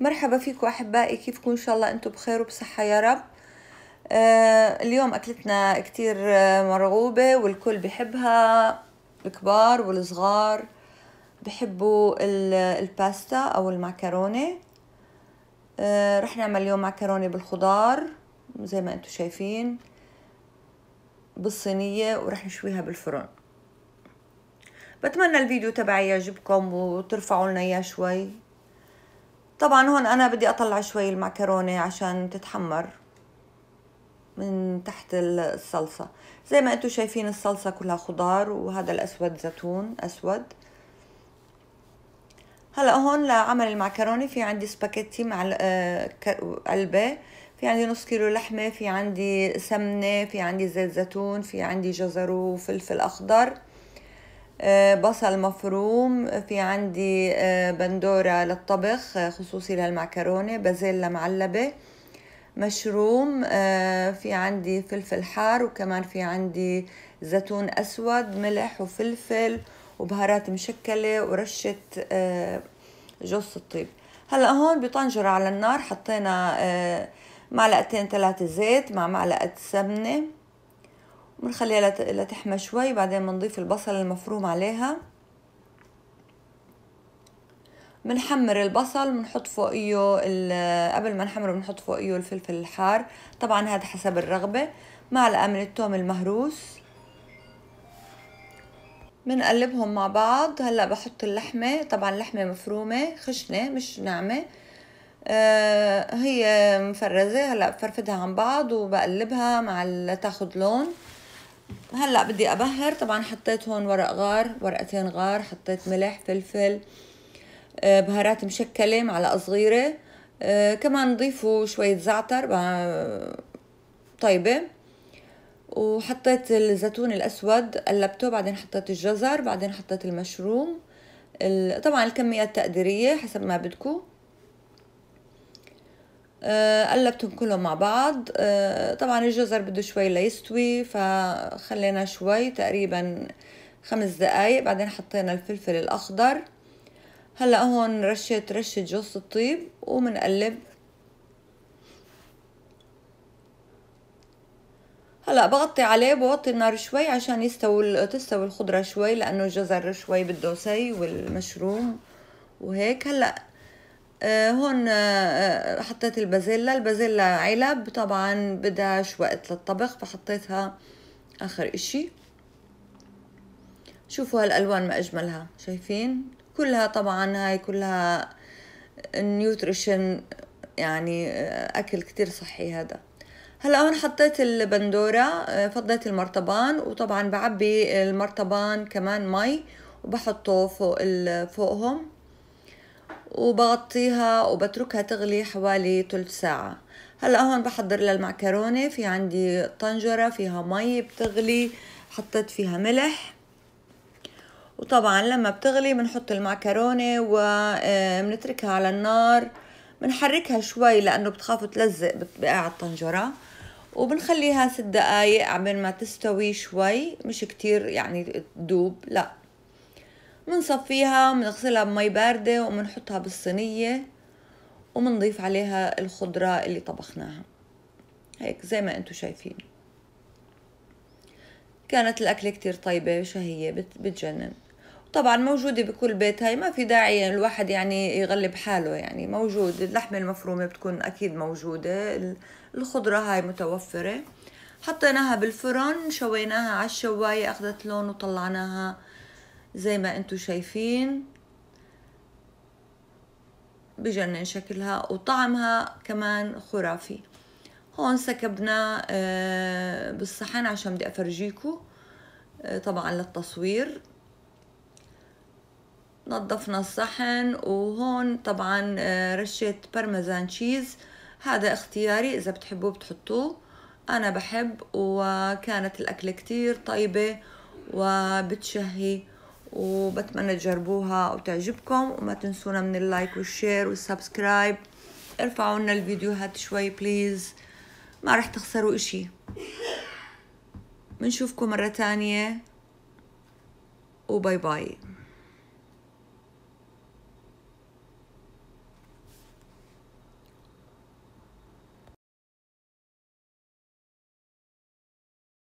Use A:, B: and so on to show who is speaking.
A: مرحبا فيكم احبائي كيفكم ان شاء الله انتم بخير وبصحه يا رب آه اليوم اكلتنا كتير آه، مرغوبه والكل بحبها الكبار والصغار بحبوا الباستا او المعكرونه آه رح نعمل اليوم معكرونه بالخضار زي ما انتم شايفين بالصينيه ورح نشويها بالفرن بتمنى الفيديو تبعي يعجبكم وترفعوا لنا اياه شوي طبعا هون انا بدي اطلع شوي المعكرونه عشان تتحمر من تحت الصلصة زي ما انتم شايفين الصلصة كلها خضار وهذا الأسود زيتون أسود هلا هون لعمل المعكرونة في عندي سباكيتي مع آه، علبة في عندي نص كيلو لحمة في عندي سمنة في عندي زيت زيتون في عندي جزر وفلفل أخضر آه، بصل مفروم في عندي آه، بندورة للطبخ آه، خصوصي للمعكرونة بازيلا معلبة مشروم في عندي فلفل حار وكمان في عندي زيتون أسود ملح وفلفل وبهارات مشكلة ورشة جوز الطيب هلا هون بطنجرة على النار حطينا معلقتين ثلاثة زيت مع معلقة سمنة بنخليها لتحمى شوي بعدين بنضيف البصل المفروم عليها بنحمر البصل بنحط فوقيه قبل ما نحمره بنحط فوقيه الفلفل الحار طبعا هذا حسب الرغبة معلقة من التوم المهروس بنقلبهم مع بعض هلا بحط اللحمة طبعا لحمة مفرومة خشنة مش ناعمة آه، هي مفرزة هلا بفرفدها عن بعض وبقلبها مع تاخد لون هلا بدي ابهر طبعا حطيت هون ورق غار ورقتين غار حطيت ملح فلفل آه، بهارات مشكله معلقه صغيره آه، كمان ضيفوا شويه زعتر طيبه وحطيت الزيتون الاسود قلبته بعدين حطيت الجزر بعدين حطيت المشروم طبعا الكميات تقديريه حسب ما بدكم آه، قلبتهم كلهم مع بعض آه، طبعا الجزر بده شوي ليستوي فخلينا شوي تقريبا خمس دقايق بعدين حطينا الفلفل الأخضر هلا هون رشيت رشة جوز الطيب ومنقلب هلا بغطي عليه بوطي النار شوي عشان يستوي تستوي الخضرة شوي لأنه الجزر شوي بده سي والمشروم وهيك هلا آه، هون آه، آه، حطيت البازيلا البازيلا علب طبعا بدهاش وقت للطبخ فحطيتها اخر اشي شوفوا هالالوان ما اجملها شايفين كلها طبعا هاي كلها نيوتريشن يعني اكل كتير صحي هذا هلا هون حطيت البندوره فضيت المرطبان وطبعا بعبي المرطبان كمان مي وبحطه فوق فوقهم وبغطيها وبتركها تغلي حوالي ثلث ساعة هلا هون بحضر للمعكرونة في عندي طنجرة فيها مي بتغلي حطيت فيها ملح وطبعا لما بتغلي بنحط المعكرونة وبنتركها آه، على النار بنحركها شوي لأنه بتخاف تلزق بقاع الطنجرة وبنخليها ست دقايق عبين ما تستوي شوي مش كتير يعني تدوب لأ منصفيها منغسلها بمي باردة ومنحطها بالصينية ومنضيف عليها الخضرة اللي طبخناها هيك زي ما انتو شايفين كانت الأكلة كتير طيبة شهية بتجنن طبعا موجودة بكل بيت هاي ما في داعي الواحد يعني يغلب حاله يعني موجود اللحمة المفرومة بتكون أكيد موجودة الخضرة هاي متوفرة حطيناها بالفرن شويناها على الشواية أخذت لون وطلعناها زي ما انتو شايفين بجنن شكلها وطعمها كمان خرافي هون سكبنا آه، بالصحن عشان بدي افرجيكو آه، طبعا للتصوير نظفنا الصحن وهون طبعا آه، رشة بارميزان تشيز هذا اختياري اذا بتحبوه بتحطوه انا بحب وكانت الاكلة كتير طيبة وبتشهي وبتمنى تجربوها وتعجبكم وما تنسونا من اللايك والشير والسبسكرايب ارفعوا لنا الفيديوهات شوي بليز ما رح تخسروا اشي بنشوفكم مرة تانية وباي باي